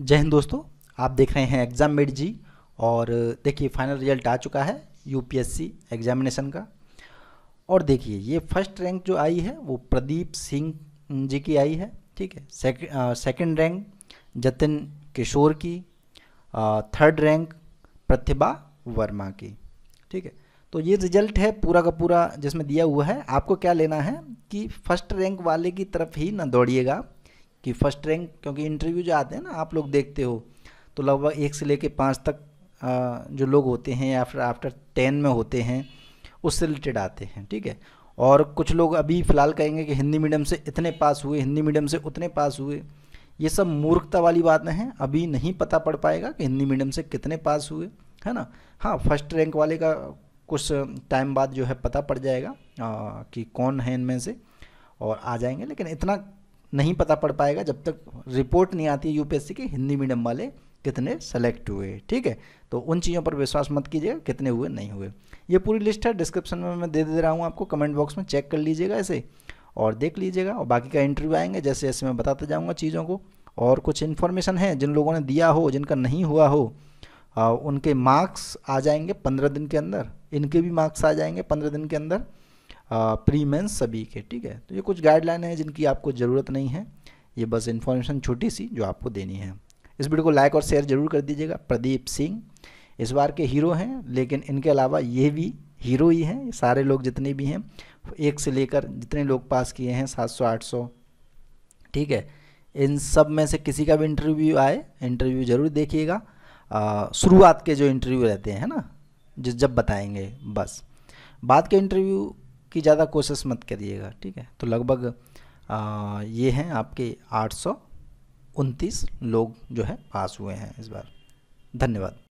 जय हिंद दोस्तों आप देख रहे हैं एग्ज़ाम मेड जी और देखिए फाइनल रिजल्ट आ चुका है यूपीएससी एग्जामिनेशन का और देखिए ये फर्स्ट रैंक जो आई है वो प्रदीप सिंह जी की आई है ठीक है सेकंड रैंक जतिन किशोर की थर्ड रैंक प्रतिभा वर्मा की ठीक है तो ये रिजल्ट है पूरा का पूरा जिसमें दिया हुआ है आपको क्या लेना है कि फर्स्ट रैंक वाले की तरफ ही ना दौड़िएगा कि फर्स्ट रैंक क्योंकि इंटरव्यू जो आते हैं ना आप लोग देखते हो तो लगभग एक से लेके पाँच तक जो लोग होते हैं या फिर आफ्टर टेन में होते हैं उससे रिलेटेड आते हैं ठीक है और कुछ लोग अभी फ़िलहाल कहेंगे कि हिंदी मीडियम से इतने पास हुए हिंदी मीडियम से उतने पास हुए ये सब मूर्खता वाली बातें हैं अभी नहीं पता पड़ पाएगा कि हिंदी मीडियम से कितने पास हुए है ना हाँ फर्स्ट रैंक वाले का कुछ टाइम बाद जो है पता पड़ जाएगा आ, कि कौन है इनमें से और आ जाएंगे लेकिन इतना नहीं पता पड़ पाएगा जब तक रिपोर्ट नहीं आती यूपीएससी की हिंदी मीडियम वाले कितने सेलेक्ट हुए ठीक है तो उन चीज़ों पर विश्वास मत कीजिएगा कितने हुए नहीं हुए ये पूरी लिस्ट है डिस्क्रिप्शन में मैं दे दे रहा हूँ आपको कमेंट बॉक्स में चेक कर लीजिएगा ऐसे और देख लीजिएगा और बाकी का इंटरव्यू आएंगे जैसे जैसे मैं बताता जाऊँगा चीज़ों को और कुछ इन्फॉर्मेशन है जिन लोगों ने दिया हो जिनका नहीं हुआ हो आ, उनके मार्क्स आ जाएंगे पंद्रह दिन के अंदर इनके भी मार्क्स आ जाएंगे पंद्रह दिन के अंदर प्रीमेंस सभी के ठीक है तो ये कुछ गाइडलाइन है जिनकी आपको ज़रूरत नहीं है ये बस इन्फॉर्मेशन छोटी सी जो आपको देनी है इस वीडियो को लाइक और शेयर जरूर कर दीजिएगा प्रदीप सिंह इस बार के हीरो हैं लेकिन इनके अलावा ये भी हीरो ही हैं सारे लोग जितने भी हैं एक से लेकर जितने लोग पास किए हैं सात सौ आठ सौ ठीक है इन सब में से किसी का भी इंटरव्यू आए इंटरव्यू ज़रूर देखिएगा शुरुआत के जो इंटरव्यू रहते हैं ना जिस जब बताएंगे बस बाद के इंटरव्यू की ज़्यादा कोशिश मत करिएगा ठीक है तो लगभग ये हैं आपके आठ सौ उनतीस लोग जो है पास हुए हैं इस बार धन्यवाद